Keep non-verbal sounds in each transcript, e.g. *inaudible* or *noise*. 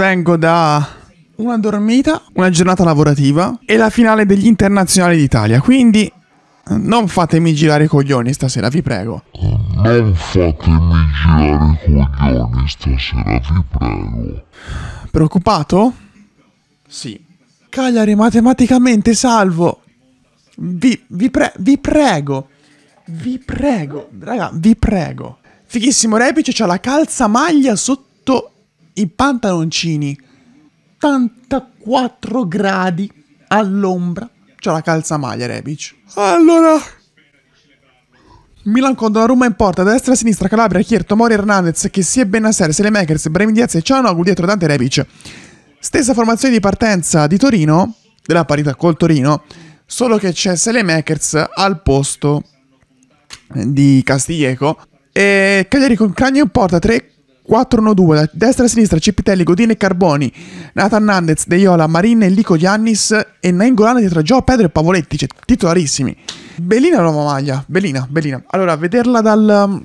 Vengo da una dormita, una giornata lavorativa e la finale degli internazionali d'Italia. Quindi eh, non fatemi girare i coglioni stasera, vi prego. Non fatemi girare i coglioni stasera, vi prego. Preoccupato? Sì. Cagliari matematicamente salvo. Vi, vi, pre vi prego. Vi prego. Raga, vi prego. Fighissimo Repice c'ha la calza maglia sotto i pantaloncini 84 gradi all'ombra. C'è la calzamaglia Rebic. Allora, Milan con Donnarumma in porta, destra, sinistra, Calabria, Chier Tomori Hernandez, che si è ben a Benasser, Selemakers, Bremi Diaz e Cianoglu dietro Dante Rebic. Stessa formazione di partenza di Torino, della parità col Torino, solo che c'è Selemakers al posto di Castiglieco. E Cagliari con Cagno in porta, 3 4-1-2, da destra a sinistra, Cipitelli, Godin e Carboni, Nathan Nandez, Deiola, Marin, e Lico Giannis e Nainggolan dietro a Gio, Pedro e Pavoletti, cioè, titolarissimi. Bellina la nuova maglia, bellina, bellina. Allora, vederla dal, um,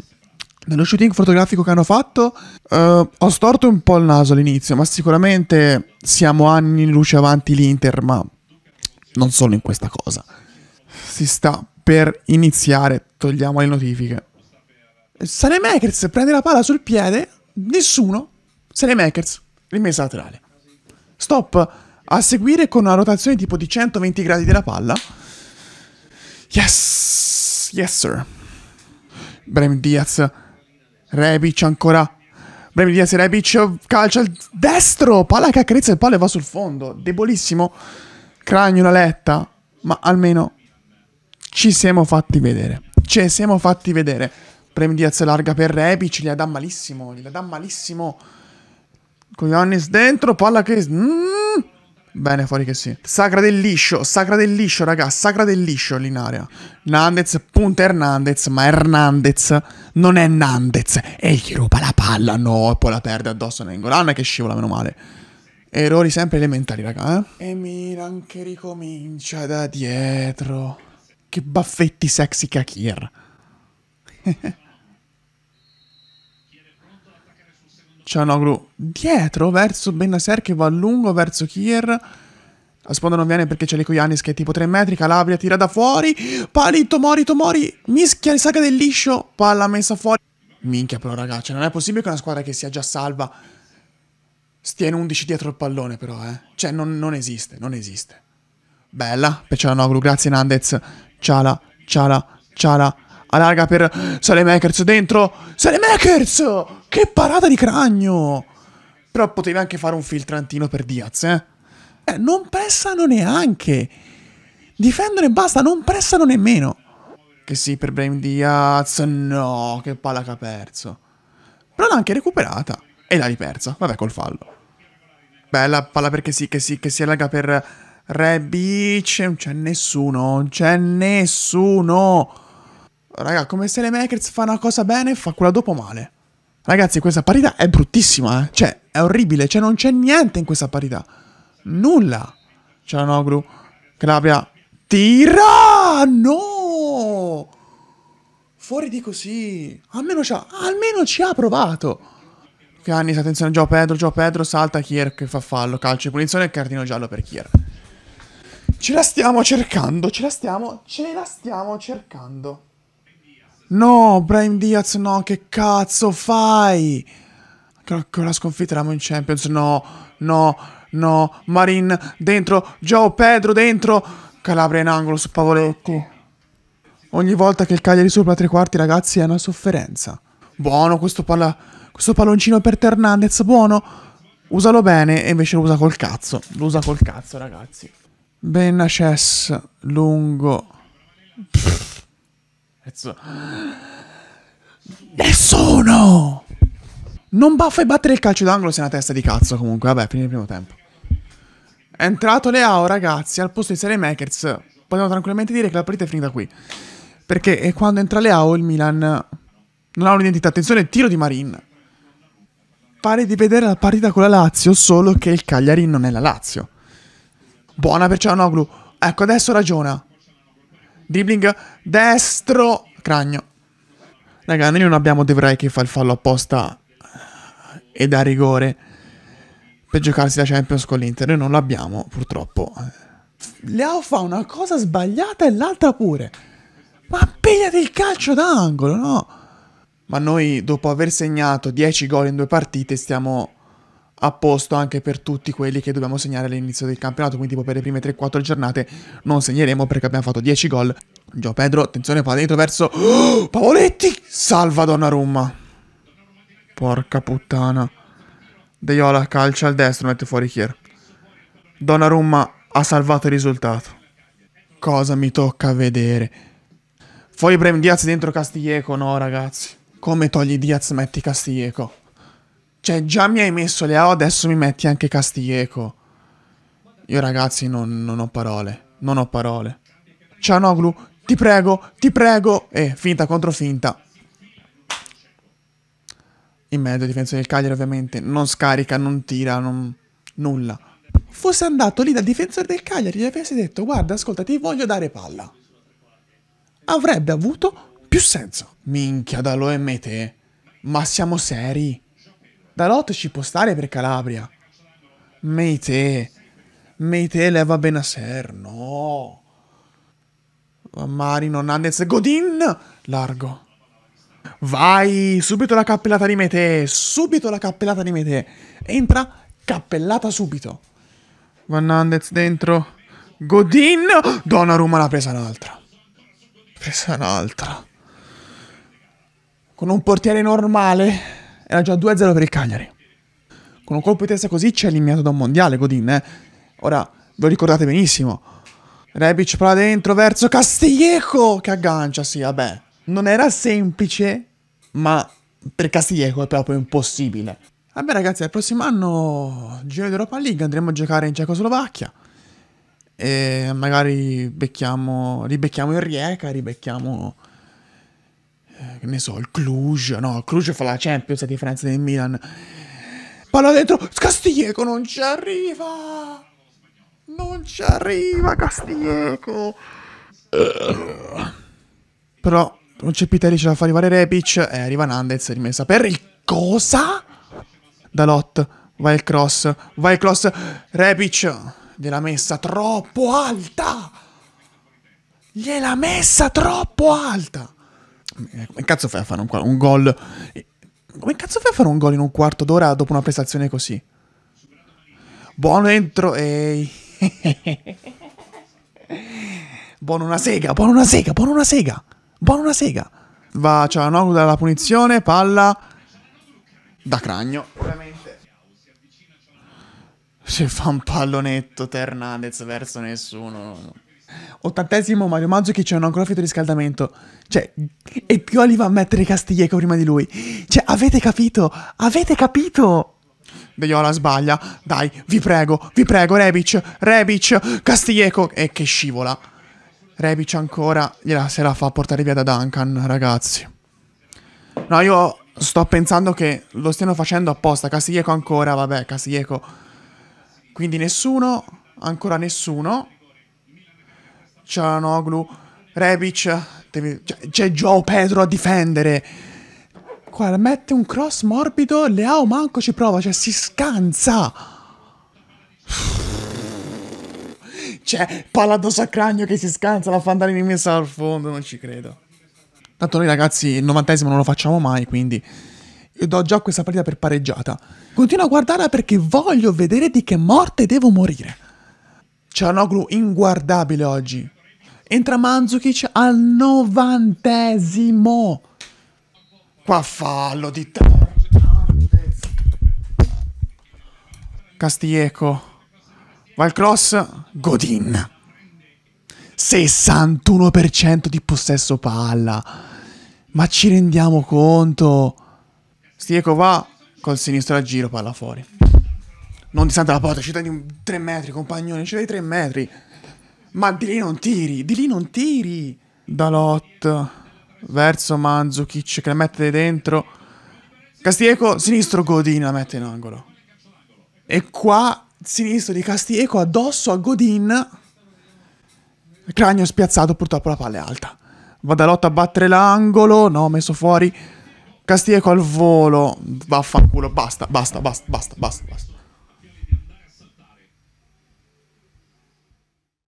dallo shooting fotografico che hanno fatto, uh, ho storto un po' il naso all'inizio, ma sicuramente siamo anni in luce avanti l'Inter, ma non solo in questa cosa. Si sta per iniziare, togliamo le notifiche. Sanemakers prende la palla sul piede, nessuno se Makers, rimessa laterale. Stop a seguire con una rotazione tipo di 120 gradi della palla. Yes, yes sir. Brem Diaz, Rebic ancora. Brem Diaz e Rebic calcia il destro, palla che accarezza il palo e va sul fondo. Debolissimo, cranio una letta, ma almeno ci siamo fatti vedere. Ci siamo fatti vedere premio di Diaz larga per Rebic, gliela dà malissimo, gliela dà malissimo. Con Ioannis dentro, palla che... Mm. Bene, fuori che sì. Sacra del liscio, sacra del liscio, raga, sacra del liscio lì in area. Nandez punta Hernandez, ma Hernandez non è Nandez. E gli ruba la palla, no, e poi la perde addosso a Nengolan che scivola, meno male. Errori sempre elementari, raga, eh? E Milan che ricomincia da dietro. Che baffetti sexy Kakir. *laughs* Cianoglu dietro verso Bennaser che va a lungo verso Kier. La sponda non viene perché c'è Lekoyanis che è tipo 3 metri, Calabria tira da fuori, pali Tomori Tomori, mischia saga del liscio, palla messa fuori. Minchia però ragazzi, cioè, non è possibile che una squadra che sia già salva stia in 11 dietro il pallone però, eh. Cioè non, non esiste, non esiste. Bella, per Cianoglu, grazie Nandez, Ciala, Ciala, Ciala, a per Salemekers dentro. Salemekers! Che parata di cragno! Però potevi anche fare un filtrantino per Diaz, eh? eh non pressano neanche. Difendono e basta, non pressano nemmeno. Che sì, per Brain Diaz, no, che palla che ha perso. Però l'ha anche recuperata. E l'ha ripersa, vabbè, col fallo. Bella palla perché sì, che sì, che si allarga per Rebic. Non c'è nessuno, non c'è nessuno. Raga, come se le Makers fa una cosa bene, e fa quella dopo male. Ragazzi, questa parità è bruttissima, eh. Cioè, è orribile. Cioè, non c'è niente in questa parità. Nulla. la Cianoglu, Calabria, tira! No! Fuori di così. Almeno ci ha, almeno ci ha provato. Cannis, attenzione, Gio Pedro, Gio Pedro, salta Kier che fa fallo, calcio di punizione e cartino giallo per Kier. Ce la stiamo cercando, ce la stiamo, ce la stiamo cercando. No, Brian Diaz, no, che cazzo fai? Con la sconfitta eravamo in Champions, no, no, no. Marin, dentro, Joe, Pedro, dentro. Calabria in angolo su Pavoletti. Ogni volta che il Cagliari sopra tre quarti, ragazzi, è una sofferenza. Buono questo, palla, questo palloncino per Ternandez, buono. Usalo bene e invece lo usa col cazzo. Lo usa col cazzo, ragazzi. Ben Benasces, lungo. Pff. Adesso... *gasps* Nessuno! Non baffa e battere il calcio d'angolo sei una testa di cazzo comunque. Vabbè, fine il primo tempo. È entrato Leao, ragazzi, al posto di Serie Makers. Possiamo tranquillamente dire che la partita è finita qui. Perché quando entra Leao il Milan non ha un'identità. Attenzione, tiro di Marin. Pare di vedere la partita con la Lazio, solo che il Cagliari non è la Lazio. Buona per Cianoglu. Ecco, adesso ragiona. Dribbling destro. Cragno. Raga, noi non abbiamo Devray che fa il fallo apposta e da rigore per giocarsi la Champions con l'Inter. Noi non l'abbiamo, purtroppo. Leao fa una cosa sbagliata e l'altra pure. Ma pigliate il calcio d'angolo, no? Ma noi, dopo aver segnato 10 gol in due partite, stiamo a posto anche per tutti quelli che dobbiamo segnare all'inizio del campionato, quindi tipo per le prime 3-4 giornate non segneremo perché abbiamo fatto 10 gol. Gio Pedro, attenzione, palla dentro verso oh, *gasps* Pavoletti, salva Donnarumma. Porca puttana. De Jola calcia al destro, mette fuori Kier. Donnarumma ha salvato il risultato. Cosa mi tocca vedere? Fuori Brem Diaz dentro Castiglieco, no ragazzi. Come togli Diaz metti Castiglieco? Cioè, già mi hai messo Leao, adesso mi metti anche Castiglieco. Io, ragazzi, non, non, ho parole. Non ho parole. Cianoglu, Ti prego, ti prego. E eh, finta contro finta. In mezzo, difensore del Cagliari, ovviamente. Non scarica, non tira, non... nulla. Fosse andato lì dal difensore del Cagliari e gli avesse detto, guarda, ascolta, ti voglio dare palla. Avrebbe avuto più senso. Minchia, da lo e Ma siamo seri. Dalot ci può stare per Calabria. Meite. Meite leva Benasser. No. Marino, Nandez, Godin. Largo. Vai, subito la cappellata di Mete, subito la cappellata di Mete. Entra, cappellata subito. Van Nandez dentro. Godin. Donnarumma l'ha presa un'altra. Presa un'altra. Con un portiere normale era già 2-0 per il Cagliari. Con un colpo di testa così ci ha eliminato da un mondiale, Godin, eh. Ora, ve lo ricordate benissimo. Rebic prova dentro verso Castiglieco che aggancia, sì, vabbè. Non era semplice, ma per Castiglieco è proprio impossibile. Vabbè ragazzi, al prossimo anno Giro d'Europa League andremo a giocare in Cecoslovacchia e magari becchiamo, ribecchiamo il Rijeka, ribecchiamo eh, che ne so, il Cluj, no, il Cluj fa la Champions a differenza del Milan. Palla dentro, Castiglieco non ci arriva! Non ci arriva Castiglieco! Eh. Però non c'è Piteri, ce la fa arrivare Repic, e eh, arriva Nandez, rimessa per il cosa? Dalot, vai il cross, vai il cross, Repic, gliela messa troppo alta! Gliela messa troppo alta! Come cazzo fai a fare un, un gol? Come cazzo fai a fare un gol in un quarto d'ora dopo una prestazione così? Buono entro, ehi. *laughs* buono una sega, buono una sega, buono una sega. Buono una sega. Va Cialanoglu dalla punizione, palla da cragno. Ovviamente. Se fa un pallonetto Ternandez verso nessuno. No, no ottantesimo Mario Maggio che c'è un ancora freddo riscaldamento. Cioè, e Pioli va a mettere Castiglieco prima di lui. Cioè, avete capito? Avete capito? Deiola sbaglia. Dai, vi prego, vi prego, Rebic, Rebic, Castiglieco. E che scivola. Rebic ancora gliela se la fa portare via da Duncan, ragazzi. No, io sto pensando che lo stiano facendo apposta. Castiglieco ancora, vabbè, Castiglieco. Quindi nessuno, ancora nessuno. Cianoglu, Rebic, devi, cioè, c'è Joao Pedro a difendere. Guarda, mette un cross morbido, Leao manco ci prova, cioè si scansa. Cioè, palla addosso a cragno che si scansa, la fa andare in messa al fondo, non ci credo. Tanto noi ragazzi il novantesimo non lo facciamo mai, quindi io do già questa partita per pareggiata. Continuo a guardarla perché voglio vedere di che morte devo morire. Cianoglu inguardabile oggi. Entra Manzukic al novantesimo. Qua fallo di te. Castieco. Va il cross. Godin. 61% di possesso palla. Ma ci rendiamo conto. Stieco va col sinistro a giro, palla fuori. Non di santa la porta, ci dai 3 metri, compagnone, ci dai 3 metri. Ma di lì non tiri, di lì non tiri. Dalot verso Manzukic che la mette dentro. Castieco, sinistro Godin la mette in angolo. E qua, sinistro di Castieco addosso a Godin. Cragno spiazzato, purtroppo la palla è alta. Va Dalot a battere l'angolo, no, messo fuori. Castieco al volo. Vaffanculo, basta, basta, basta, basta, basta. basta.